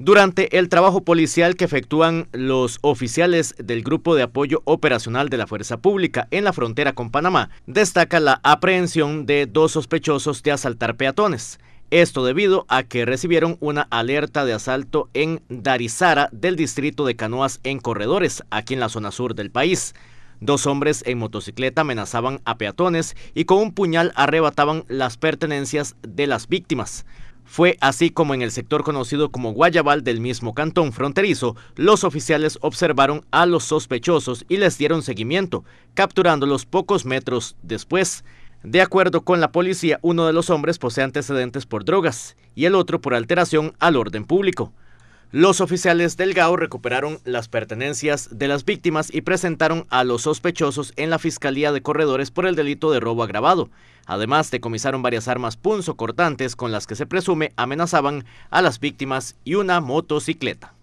Durante el trabajo policial que efectúan los oficiales del Grupo de Apoyo Operacional de la Fuerza Pública en la frontera con Panamá, destaca la aprehensión de dos sospechosos de asaltar peatones. Esto debido a que recibieron una alerta de asalto en Darizara del distrito de Canoas en Corredores, aquí en la zona sur del país. Dos hombres en motocicleta amenazaban a peatones y con un puñal arrebataban las pertenencias de las víctimas. Fue así como en el sector conocido como Guayabal del mismo cantón fronterizo, los oficiales observaron a los sospechosos y les dieron seguimiento, capturándolos pocos metros después. De acuerdo con la policía, uno de los hombres posee antecedentes por drogas y el otro por alteración al orden público. Los oficiales del GAO recuperaron las pertenencias de las víctimas y presentaron a los sospechosos en la Fiscalía de Corredores por el delito de robo agravado. Además, decomisaron varias armas punzocortantes con las que se presume amenazaban a las víctimas y una motocicleta.